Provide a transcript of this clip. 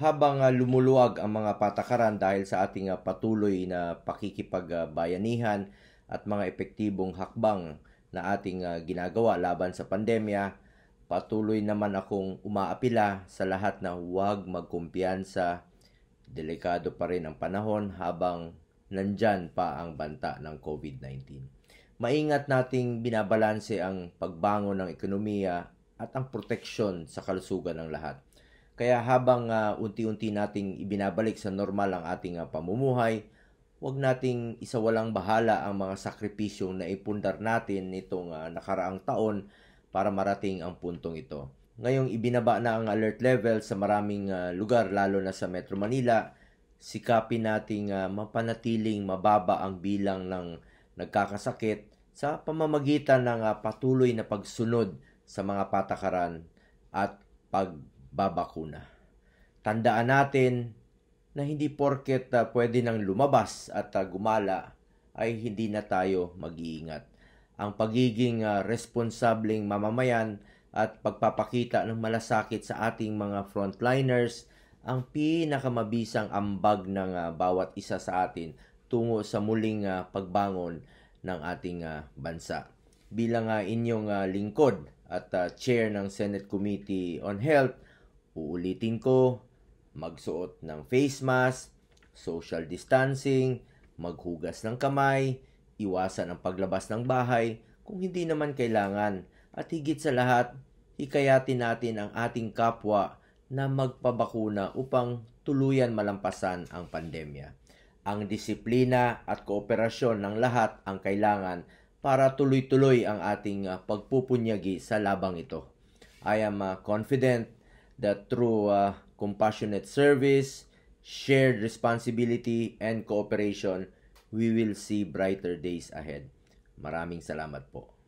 habang ah, lumuluwag ang mga patakaran dahil sa ating ah, patuloy na pakikipagbayanihan at mga epektibong hakbang na ating ah, ginagawa laban sa pandemya, patuloy naman akong umaapila sa lahat na huwag magkumpiyansa. Delikado pa rin ang panahon habang nandyan pa ang banta ng COVID-19. Maingat nating binabalanse ang pagbangon ng ekonomiya at ang proteksyon sa kalusugan ng lahat kaya habang uh, unti-unti nating ibinabalik sa normal ang ating uh, pamumuhay, huwag nating isawalang bahala ang mga sakripisyong na ipundar natin nitong uh, nakaraang taon para marating ang puntong ito. Ngayong ibinaba na ang alert level sa maraming uh, lugar lalo na sa Metro Manila, sikapin nating uh, mapanatiling mababa ang bilang ng nagkakasakit sa pamamagitan ng uh, patuloy na pagsunod sa mga patakaran at pag babakuna. Tandaan natin na hindi porket uh, pwede nang lumabas at uh, gumala ay hindi na tayo mag-iingat. Ang pagiging uh, ah, responsableng mamamayan at pagpapakita ng malasakit sa ating mga frontliners ang pinakamabisang ambag ng uh, bawat isa sa atin tungo sa muling uh, pagbangon ng ating uh, bansa. Bilang uh, inyong uh, lingkod at uh, chair ng Senate Committee on Health, Uulitin ko, magsuot ng face mask, social distancing, maghugas ng kamay, iwasan ang paglabas ng bahay kung hindi naman kailangan at higit sa lahat, hikayatin natin ang ating kapwa na magpabakuna upang tuluyan malampasan ang pandemya. Ang disiplina at kooperasyon ng lahat ang kailangan para tuloy-tuloy ang ating ah, pagpupunyagi sa labang ito. I am ah, confident that through uh, compassionate service, shared responsibility, and cooperation, we will see brighter days ahead. Maraming salamat po.